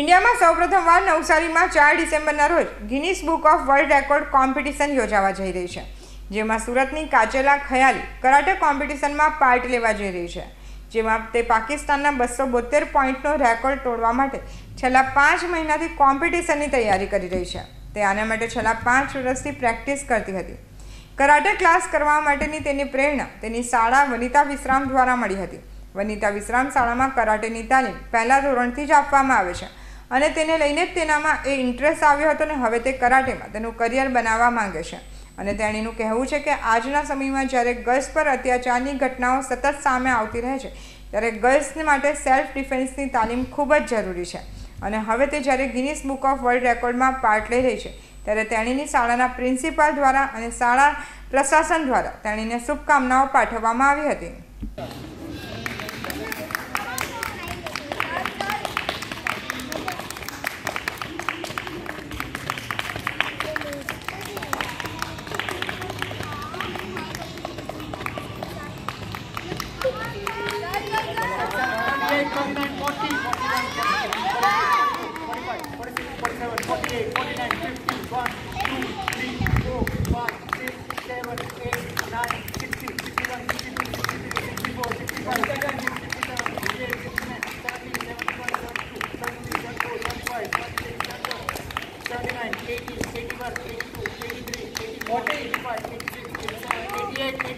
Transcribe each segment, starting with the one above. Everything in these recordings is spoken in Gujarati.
ઇન્ડિયામાં સૌપ્રથમવાર નવસારીમાં ચાર ડિસેમ્બરના રોજ Guinness Book of World Record competition યોજાવા જઈ રહી છે જેમાં સુરતની કાચેલા ખયાલી કરાટે કોમ્પિટિશનમાં પાર્ટ લેવા જઈ રહી છે જેમાં તે પાકિસ્તાનના બસો બોતેર પોઈન્ટનો રેકોર્ડ તોડવા માટે છેલ્લા પાંચ મહિનાથી કોમ્પિટિશનની તૈયારી કરી રહી છે તે આના માટે છેલ્લા પાંચ વર્ષથી પ્રેક્ટિસ કરતી હતી કરાટે ક્લાસ કરવા માટેની તેની પ્રેરણા તેની શાળા વનિતા વિશ્રામ દ્વારા મળી હતી વનિતા વિશ્રામ શાળામાં કરાટેની તાલીમ પહેલા ધોરણથી જ આપવામાં આવે છે અને તેને લઈને જ તેનામાં એ ઇન્ટરેસ્ટ આવ્યો હતો ને હવે તે કરાટેમાં તેનું કરિયર બનાવવા માંગે છે અને તેણીનું કહેવું છે કે આજના સમયમાં જ્યારે ગર્લ્સ પર અત્યાચારની ઘટનાઓ સતત સામે આવતી રહે છે ત્યારે ગર્લ્સ માટે સેલ્ફ ડિફેન્સની તાલીમ ખૂબ જ જરૂરી છે અને હવે તે જ્યારે ગિનિસ બુક ઓફ વર્લ્ડ રેકોર્ડમાં પાર્ટ લઈ રહી છે ત્યારે તેણીની શાળાના પ્રિન્સિપાલ દ્વારા અને શાળા પ્રશાસન દ્વારા તેણીને શુભકામનાઓ પાઠવવામાં આવી હતી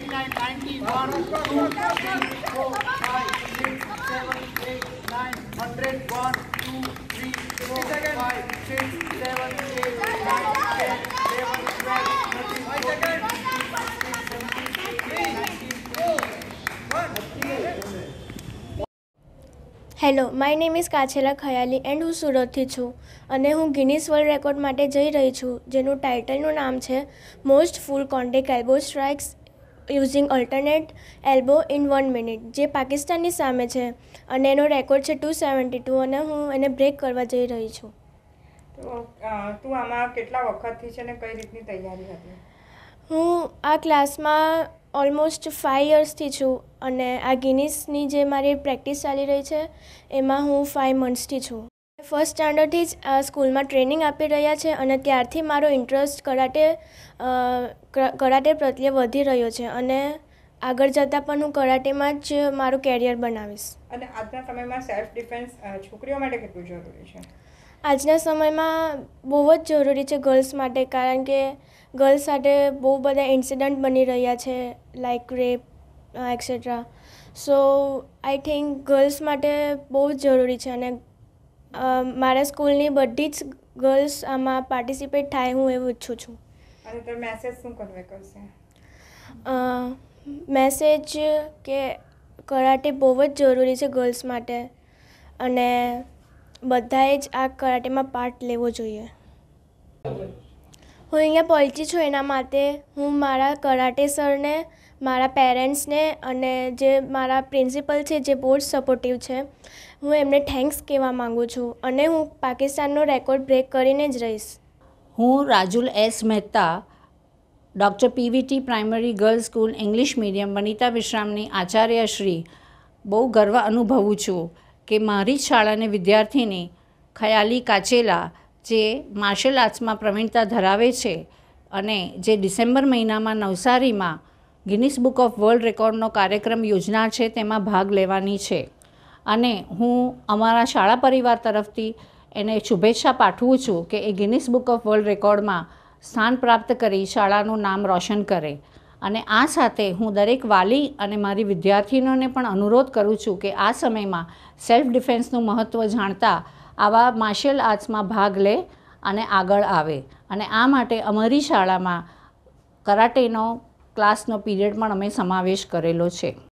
hello my name is Kachhela Khayali and હું સુરતથી છું અને હું ગિનિસ વર્લ્ડ રેકોર્ડ માટે જઈ રહી છું જેનું ટાઇટલનું નામ છે most full contact elbow strikes using alternate elbow in one minute જે પાકિસ્તાનની સામે છે અને એનો રેકોર્ડ છે ટુ સેવન્ટી ટુ અને હું એને બ્રેક કરવા જઈ રહી છું તું આમાં કેટલા વખતથી છે ને કઈ રીતની તૈયારી હતી હું આ ક્લાસમાં ઓલમોસ્ટ ફાઇવ યર્સથી છું અને આ ગિનિસની જે મારી પ્રેક્ટિસ ચાલી રહી છે એમાં હું ફાઇવ મંથ્સથી છું ફર્સ્ટ સ્ટાન્ડર્ડથી જ આ સ્કૂલમાં ટ્રેનિંગ આપી રહ્યા છે અને ત્યારથી મારો ઇન્ટરેસ્ટ કરાટે કરાટે પ્રત્યે વધી રહ્યો છે અને આગળ જતાં પણ હું કરાટેમાં જ મારું કેરિયર બનાવીશ અને આજના સમયમાં સેલ્ફ ડિફેન્સ છોકરીઓ માટે કેટલું જરૂરી છે આજના સમયમાં બહુ જ જરૂરી છે ગર્લ્સ માટે કારણ કે ગર્લ્સ સાથે બહુ બધા ઇન્સિડન્ટ બની રહ્યા છે like rape etcetera so I think girls માટે બહુ જ જરૂરી છે અને મારા સ્કૂલની બધી જ ગર્લ્સ આમાં પાર્ટિસિપેટ થાય હું એવું ઈચ્છું છું અને તો મેસેજ શું કન્વે કરશે મેસેજ કે કરાટે બહુ જ જરૂરી છે ગર્લ્સ માટે અને બધાએ જ આ કરાટેમાં પાર્ટ લેવો જોઈએ હું અહીંયા પહોંચી છું એના માટે હું મારા કરાટે સરને મારા પેરેન્ટ્સને અને જે મારા પ્રિન્સિપલ છે જે બહુ જ સપોર્ટિવ છે હું એમને થેન્ક્સ કહેવા માગું છું અને હું પાકિસ્તાનનો રેકોર્ડ બ્રેક કરીને જ રહીશ હું Rajul S Mehta doctor PVT primary girls school English medium Vanita વિશ્રામની આચાર્યશ્રી બહુ ગર્વ અનુભવું છું કે મારી શાળાની વિદ્યાર્થીની ખયાલી કાચેલા જે માર્શલ આર્ટ્સમાં પ્રવીણતા ધરાવે છે અને જે ડિસેમ્બર મહિનામાં નવસારીમાં ગિનિસ બુક ઓફ વર્લ્ડ રેકોર્ડનો કાર્યક્રમ યોજના છે તેમાં ભાગ લેવાની છે અને હું અમારા શાળા પરિવાર તરફથી એને શુભેચ્છા પાઠવું છું કે એ ગિનિસ બુક ઓફ વર્લ્ડ રેકોર્ડમાં સ્થાન પ્રાપ્ત કરી શાળાનું નામ રોશન કરે અને આ સાથે હું દરેક વાલી અને મારી વિદ્યાર્થીનોને પણ અનુરોધ કરું છું કે આ સમયમાં સેલ્ફ ડિફેન્સનું મહત્ત્વ જાણતા આવા માર્શિયલ આર્ટ્સમાં ભાગ લે અને આગળ આવે અને આ માટે અમારી શાળામાં કરાટેનો ક્લાસનો પીરિયડ પણ અમે સમાવેશ કરેલો છે